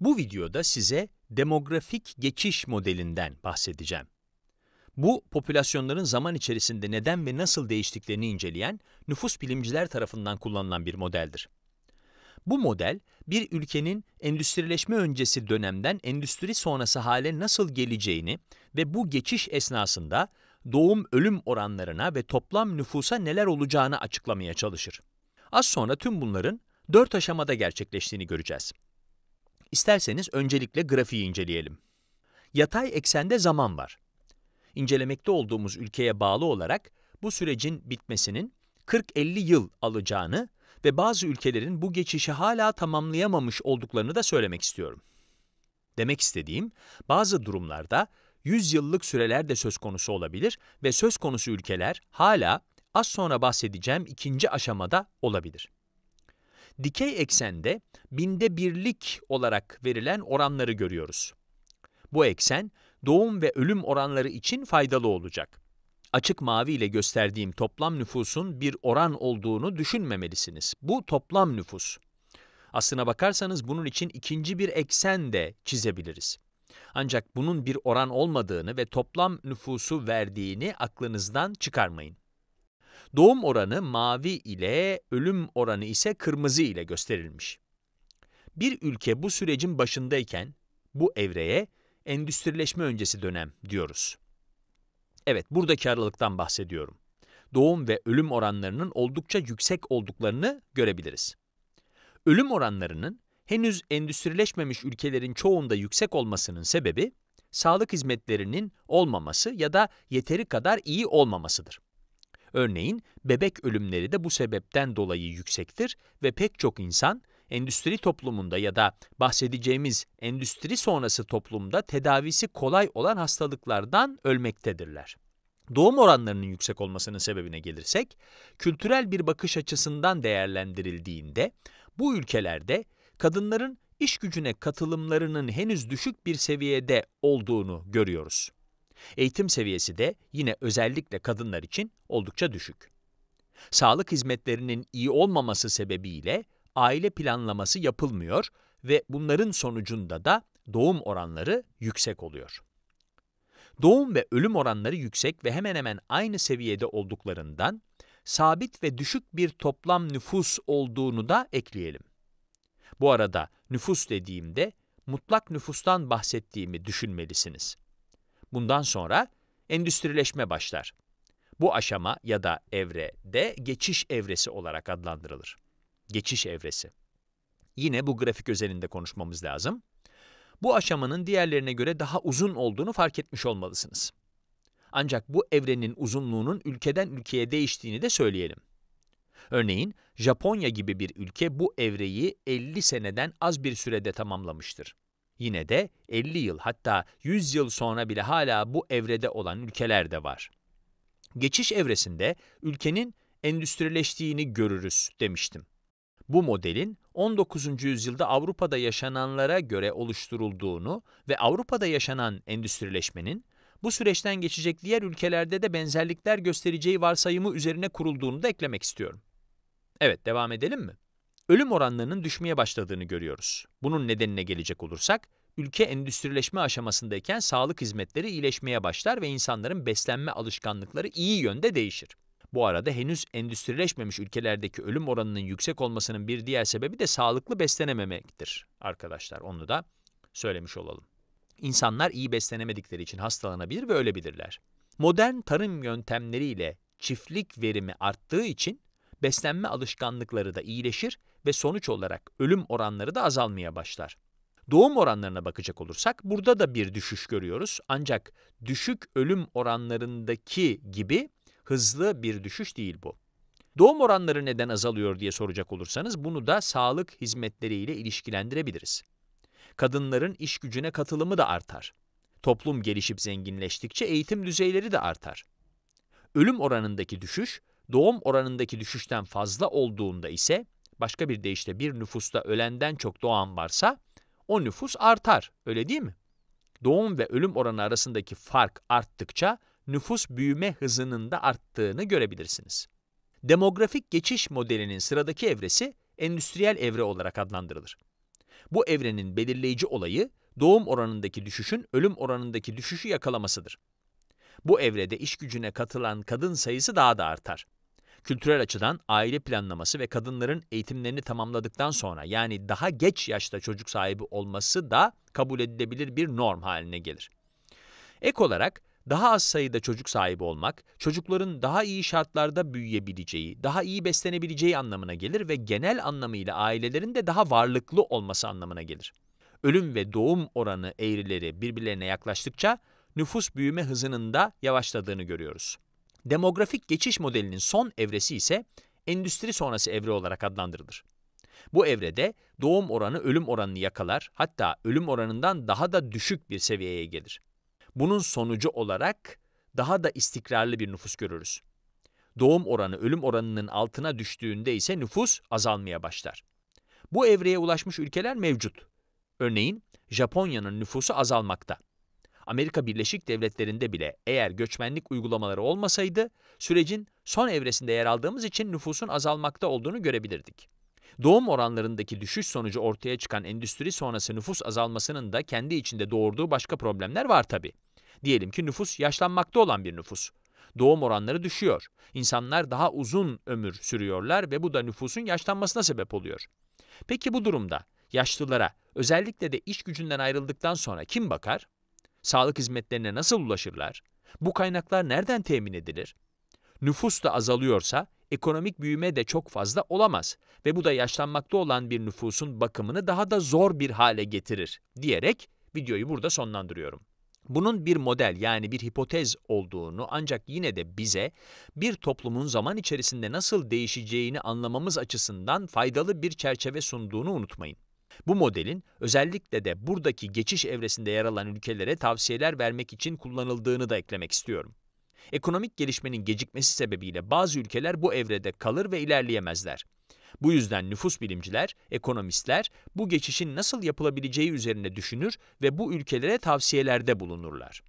Bu videoda size demografik geçiş modelinden bahsedeceğim. Bu, popülasyonların zaman içerisinde neden ve nasıl değiştiklerini inceleyen nüfus bilimciler tarafından kullanılan bir modeldir. Bu model, bir ülkenin endüstrileşme öncesi dönemden endüstri sonrası hale nasıl geleceğini ve bu geçiş esnasında doğum-ölüm oranlarına ve toplam nüfusa neler olacağını açıklamaya çalışır. Az sonra tüm bunların dört aşamada gerçekleştiğini göreceğiz. İsterseniz öncelikle grafiği inceleyelim. Yatay eksende zaman var. İncelemekte olduğumuz ülkeye bağlı olarak bu sürecin bitmesinin 40-50 yıl alacağını ve bazı ülkelerin bu geçişi hala tamamlayamamış olduklarını da söylemek istiyorum. Demek istediğim, bazı durumlarda 100 yıllık süreler de söz konusu olabilir ve söz konusu ülkeler hala az sonra bahsedeceğim ikinci aşamada olabilir dikey eksende binde birlik olarak verilen oranları görüyoruz. Bu eksen, doğum ve ölüm oranları için faydalı olacak. Açık mavi ile gösterdiğim toplam nüfusun bir oran olduğunu düşünmemelisiniz. Bu toplam nüfus. Aslına bakarsanız bunun için ikinci bir eksen de çizebiliriz. Ancak bunun bir oran olmadığını ve toplam nüfusu verdiğini aklınızdan çıkarmayın. Doğum oranı mavi ile, ölüm oranı ise kırmızı ile gösterilmiş. Bir ülke bu sürecin başındayken bu evreye endüstrileşme öncesi dönem diyoruz. Evet, buradaki aralıktan bahsediyorum. Doğum ve ölüm oranlarının oldukça yüksek olduklarını görebiliriz. Ölüm oranlarının henüz endüstrileşmemiş ülkelerin çoğunda yüksek olmasının sebebi, sağlık hizmetlerinin olmaması ya da yeteri kadar iyi olmamasıdır. Örneğin bebek ölümleri de bu sebepten dolayı yüksektir ve pek çok insan endüstri toplumunda ya da bahsedeceğimiz endüstri sonrası toplumda tedavisi kolay olan hastalıklardan ölmektedirler. Doğum oranlarının yüksek olmasının sebebine gelirsek, kültürel bir bakış açısından değerlendirildiğinde bu ülkelerde kadınların iş gücüne katılımlarının henüz düşük bir seviyede olduğunu görüyoruz. Eğitim seviyesi de yine özellikle kadınlar için oldukça düşük. Sağlık hizmetlerinin iyi olmaması sebebiyle aile planlaması yapılmıyor ve bunların sonucunda da doğum oranları yüksek oluyor. Doğum ve ölüm oranları yüksek ve hemen hemen aynı seviyede olduklarından sabit ve düşük bir toplam nüfus olduğunu da ekleyelim. Bu arada nüfus dediğimde mutlak nüfustan bahsettiğimi düşünmelisiniz. Bundan sonra endüstrileşme başlar. Bu aşama ya da evre de geçiş evresi olarak adlandırılır. Geçiş evresi. Yine bu grafik özelinde konuşmamız lazım. Bu aşamanın diğerlerine göre daha uzun olduğunu fark etmiş olmalısınız. Ancak bu evrenin uzunluğunun ülkeden ülkeye değiştiğini de söyleyelim. Örneğin Japonya gibi bir ülke bu evreyi 50 seneden az bir sürede tamamlamıştır. Yine de 50 yıl hatta 100 yıl sonra bile hala bu evrede olan ülkeler de var. Geçiş evresinde ülkenin endüstrileştiğini görürüz demiştim. Bu modelin 19. yüzyılda Avrupa'da yaşananlara göre oluşturulduğunu ve Avrupa'da yaşanan endüstrileşmenin bu süreçten geçecek diğer ülkelerde de benzerlikler göstereceği varsayımı üzerine kurulduğunu da eklemek istiyorum. Evet, devam edelim mi? ölüm oranlarının düşmeye başladığını görüyoruz. Bunun nedenine gelecek olursak, ülke endüstrileşme aşamasındayken sağlık hizmetleri iyileşmeye başlar ve insanların beslenme alışkanlıkları iyi yönde değişir. Bu arada henüz endüstrileşmemiş ülkelerdeki ölüm oranının yüksek olmasının bir diğer sebebi de sağlıklı beslenememektir arkadaşlar. Onu da söylemiş olalım. İnsanlar iyi beslenemedikleri için hastalanabilir ve ölebilirler. Modern tarım yöntemleriyle çiftlik verimi arttığı için beslenme alışkanlıkları da iyileşir ve sonuç olarak ölüm oranları da azalmaya başlar. Doğum oranlarına bakacak olursak burada da bir düşüş görüyoruz. Ancak düşük ölüm oranlarındaki gibi hızlı bir düşüş değil bu. Doğum oranları neden azalıyor diye soracak olursanız bunu da sağlık hizmetleriyle ilişkilendirebiliriz. Kadınların iş gücüne katılımı da artar. Toplum gelişip zenginleştikçe eğitim düzeyleri de artar. Ölüm oranındaki düşüş, doğum oranındaki düşüşten fazla olduğunda ise başka bir deyişle bir nüfusta ölenden çok doğan varsa o nüfus artar. Öyle değil mi? Doğum ve ölüm oranı arasındaki fark arttıkça nüfus büyüme hızının da arttığını görebilirsiniz. Demografik geçiş modelinin sıradaki evresi endüstriyel evre olarak adlandırılır. Bu evrenin belirleyici olayı doğum oranındaki düşüşün ölüm oranındaki düşüşü yakalamasıdır. Bu evrede iş gücüne katılan kadın sayısı daha da artar. Kültürel açıdan aile planlaması ve kadınların eğitimlerini tamamladıktan sonra yani daha geç yaşta çocuk sahibi olması da kabul edilebilir bir norm haline gelir. Ek olarak daha az sayıda çocuk sahibi olmak, çocukların daha iyi şartlarda büyüyebileceği, daha iyi beslenebileceği anlamına gelir ve genel anlamıyla ailelerin de daha varlıklı olması anlamına gelir. Ölüm ve doğum oranı eğrileri birbirlerine yaklaştıkça nüfus büyüme hızının da yavaşladığını görüyoruz. Demografik geçiş modelinin son evresi ise endüstri sonrası evre olarak adlandırılır. Bu evrede doğum oranı ölüm oranını yakalar, hatta ölüm oranından daha da düşük bir seviyeye gelir. Bunun sonucu olarak daha da istikrarlı bir nüfus görürüz. Doğum oranı ölüm oranının altına düştüğünde ise nüfus azalmaya başlar. Bu evreye ulaşmış ülkeler mevcut. Örneğin Japonya'nın nüfusu azalmakta. Amerika Birleşik Devletleri'nde bile eğer göçmenlik uygulamaları olmasaydı sürecin son evresinde yer aldığımız için nüfusun azalmakta olduğunu görebilirdik. Doğum oranlarındaki düşüş sonucu ortaya çıkan endüstri sonrası nüfus azalmasının da kendi içinde doğurduğu başka problemler var tabii. Diyelim ki nüfus yaşlanmakta olan bir nüfus. Doğum oranları düşüyor. İnsanlar daha uzun ömür sürüyorlar ve bu da nüfusun yaşlanmasına sebep oluyor. Peki bu durumda yaşlılara özellikle de iş gücünden ayrıldıktan sonra kim bakar? Sağlık hizmetlerine nasıl ulaşırlar? Bu kaynaklar nereden temin edilir? Nüfus da azalıyorsa ekonomik büyüme de çok fazla olamaz ve bu da yaşlanmakta olan bir nüfusun bakımını daha da zor bir hale getirir diyerek videoyu burada sonlandırıyorum. Bunun bir model yani bir hipotez olduğunu ancak yine de bize bir toplumun zaman içerisinde nasıl değişeceğini anlamamız açısından faydalı bir çerçeve sunduğunu unutmayın. Bu modelin özellikle de buradaki geçiş evresinde yer alan ülkelere tavsiyeler vermek için kullanıldığını da eklemek istiyorum. Ekonomik gelişmenin gecikmesi sebebiyle bazı ülkeler bu evrede kalır ve ilerleyemezler. Bu yüzden nüfus bilimciler, ekonomistler bu geçişin nasıl yapılabileceği üzerine düşünür ve bu ülkelere tavsiyelerde bulunurlar.